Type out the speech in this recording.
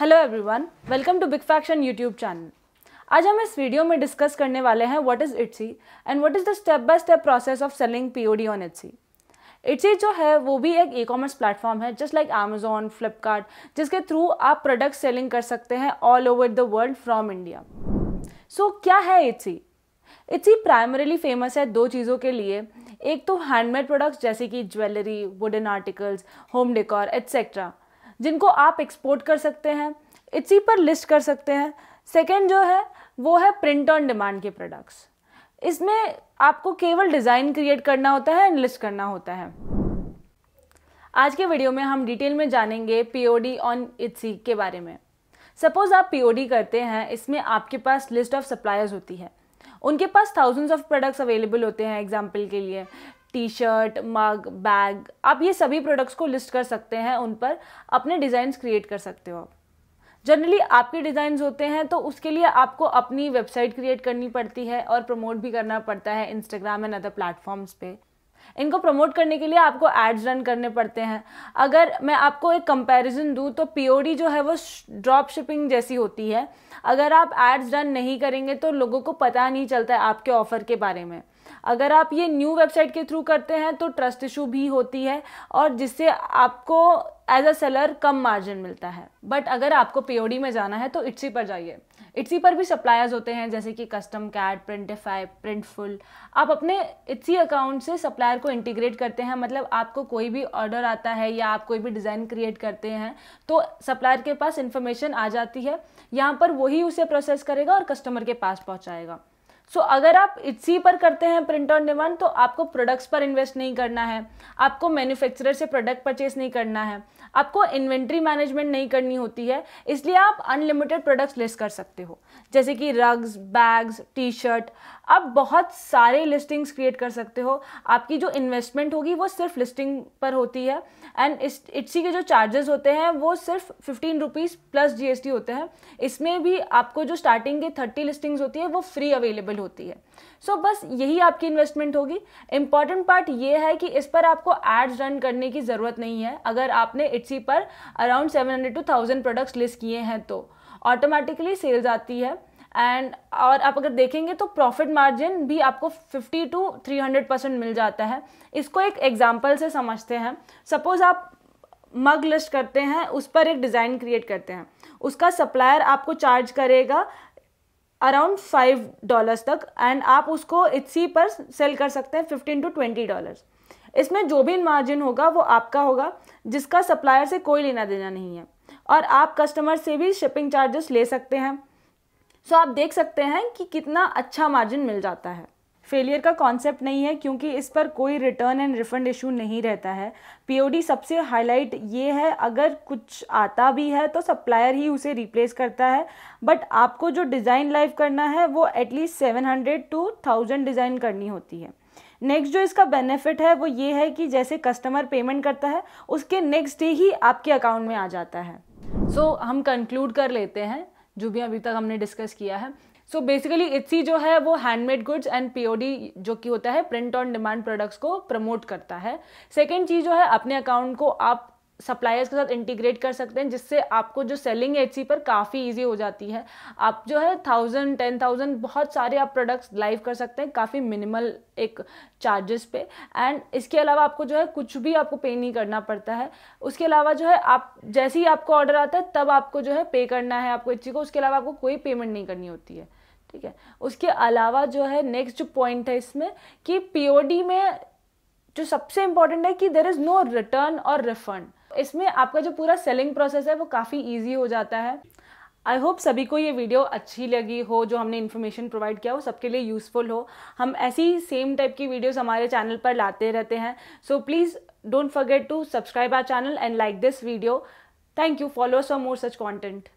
hello everyone welcome to big faction YouTube channel आज हम इस वीडियो में डिस्कस करने वाले हैं what is Etsy and what is the step by step process of selling POD on Etsy Etsy जो है वो भी एक ई कॉमर्स प्लेटफॉर्म है जस्ट लाइक अमेजोन फ्लिपकार्ट जिसके थ्रू आप प्रोडक्ट सेलिंग कर सकते हैं all over the world from India so क्या है इट्सी इट्सी प्राइमरीली फेमस है दो चीज़ों के लिए एक तो हैंडमेड प्रोडक्ट्स जैसे कि jewellery wooden articles home decor etcetera जिनको आप एक्सपोर्ट कर सकते हैं इसी पर लिस्ट कर सकते हैं सेकेंड जो है वो है प्रिंट ऑन डिमांड के प्रोडक्ट्स इसमें आपको केवल डिज़ाइन क्रिएट करना होता है एंड लिस्ट करना होता है आज के वीडियो में हम डिटेल में जानेंगे पीओडी ऑन इट्सी के बारे में सपोज़ आप पीओडी करते हैं इसमें आपके पास लिस्ट ऑफ सप्लायर्स होती है उनके पास थाउजेंड्स ऑफ प्रोडक्ट्स अवेलेबल होते हैं एग्जाम्पल के लिए टी शर्ट मग बैग आप ये सभी प्रोडक्ट्स को लिस्ट कर सकते हैं उन पर अपने डिज़ाइंस क्रिएट कर सकते हो आप जनरली आपके डिज़ाइंस होते हैं तो उसके लिए आपको अपनी वेबसाइट क्रिएट करनी पड़ती है और प्रमोट भी करना पड़ता है इंस्टाग्राम एंड अदर प्लेटफॉर्म्स पे इनको प्रमोट करने के लिए आपको एड्स रन करने पड़ते हैं अगर मैं आपको एक कंपैरिजन दूँ तो पीओडी जो है वो ड्रॉप शिपिंग जैसी होती है अगर आप एड्स रन नहीं करेंगे तो लोगों को पता नहीं चलता है आपके ऑफ़र के बारे में अगर आप ये न्यू वेबसाइट के थ्रू करते हैं तो ट्रस्ट इशू भी होती है और जिससे आपको एज अ सेलर कम मार्जिन मिलता है बट अगर आपको पीओडी में जाना है तो इट्सी पर जाइए इट्सी पर भी सप्लायर्स होते हैं जैसे कि कस्टम कैट प्रिंटिफाई प्रिंटफुल आप अपने इट्सी अकाउंट से सप्लायर को इंटीग्रेट करते हैं मतलब आपको कोई भी ऑर्डर आता है या आप कोई भी डिज़ाइन क्रिएट करते हैं तो सप्लायर के पास इंफॉर्मेशन आ जाती है यहाँ पर वही उसे प्रोसेस करेगा और कस्टमर के पास पहुँचाएगा सो so, अगर आप इसी पर करते हैं प्रिंट ऑन डिमांड तो आपको प्रोडक्ट्स पर इन्वेस्ट नहीं करना है आपको मैन्युफैक्चरर से प्रोडक्ट परचेस नहीं करना है आपको इन्वेंट्री मैनेजमेंट नहीं करनी होती है इसलिए आप अनलिमिटेड प्रोडक्ट्स लिस्ट कर सकते हो जैसे कि रग्स बैग्स टी शर्ट आप बहुत सारे लिस्टिंग्स क्रिएट कर सकते हो आपकी जो इन्वेस्टमेंट होगी वो सिर्फ लिस्टिंग पर होती है एंड इस इट्सी के जो चार्जेस होते हैं वो सिर्फ फिफ्टीन रुपीज़ प्लस जीएसटी होते हैं इसमें भी आपको जो स्टार्टिंग के थर्टी लिस्टिंग्स होती है वो फ्री अवेलेबल होती है सो so, बस यही आपकी इन्वेस्टमेंट होगी इंपॉर्टेंट पार्ट ये है कि इस पर आपको एड्स रन करने की ज़रूरत नहीं है अगर आपने इट्सी पर around seven hundred to thousand products list किए हैं तो ऑटोमेटिकली सेल्स आती है एंड और आप अगर देखेंगे तो प्रॉफिट मार्जिन भी आपको 50 टू 300 परसेंट मिल जाता है इसको एक एग्जाम्पल से समझते हैं सपोज़ आप मग लिस्ट करते हैं उस पर एक डिज़ाइन क्रिएट करते हैं उसका सप्लायर आपको चार्ज करेगा अराउंड फाइव डॉलर्स तक एंड आप उसको इसी पर सेल कर सकते हैं फिफ्टीन टू ट्वेंटी डॉलर्स इसमें जो भी मार्जिन होगा वो आपका होगा जिसका सप्लायर से कोई लेना देना नहीं है और आप कस्टमर से भी शिपिंग चार्जेस ले सकते हैं सो आप देख सकते हैं कि कितना अच्छा मार्जिन मिल जाता है फेलियर का कॉन्सेप्ट नहीं है क्योंकि इस पर कोई रिटर्न एंड रिफंड इशू नहीं रहता है पीओडी सबसे हाईलाइट ये है अगर कुछ आता भी है तो सप्लायर ही उसे रिप्लेस करता है बट आपको जो डिज़ाइन लाइव करना है वो at least seven hundred to thousand design करनी होती है नेक्स्ट जो इसका बेनिफिट है वो ये है कि जैसे कस्टमर पेमेंट करता है उसके नेक्स्ट डे ही आपके अकाउंट में आ जाता है सो so, हम कंक्लूड कर लेते हैं जो भी अभी तक हमने डिस्कस किया है सो बेसिकली इसी जो है वो हैंडमेड गुड्स एंड पीओडी जो कि होता है प्रिंट ऑन डिमांड प्रोडक्ट्स को प्रमोट करता है सेकेंड चीज़ जो है अपने अकाउंट को आप सप्लायर्स के साथ इंटीग्रेट कर सकते हैं जिससे आपको जो सेलिंग एच पर काफ़ी इजी हो जाती है आप जो है थाउजेंड टेन थाउजेंड बहुत सारे आप प्रोडक्ट्स लाइव कर सकते हैं काफ़ी मिनिमल एक चार्जेस पे एंड इसके अलावा आपको जो है कुछ भी आपको पे नहीं करना पड़ता है उसके अलावा जो है आप जैसे ही आपको ऑर्डर आता है तब आपको जो है पे करना है आपको एच को उसके अलावा आपको कोई पेमेंट नहीं करनी होती है ठीक है उसके अलावा जो है नेक्स्ट जो पॉइंट है इसमें कि पीओडी में जो सबसे इंपॉर्टेंट है कि देर इज़ नो रिटर्न और रिफंड इसमें आपका जो पूरा सेलिंग प्रोसेस है वो काफ़ी ईजी हो जाता है आई होप सभी को ये वीडियो अच्छी लगी हो जो हमने इन्फॉर्मेशन प्रोवाइड किया हो सबके लिए यूज़फुल हो हम ऐसी सेम टाइप की वीडियोस हमारे चैनल पर लाते रहते हैं so please don't forget to subscribe our channel and like this video thank you follow for more such content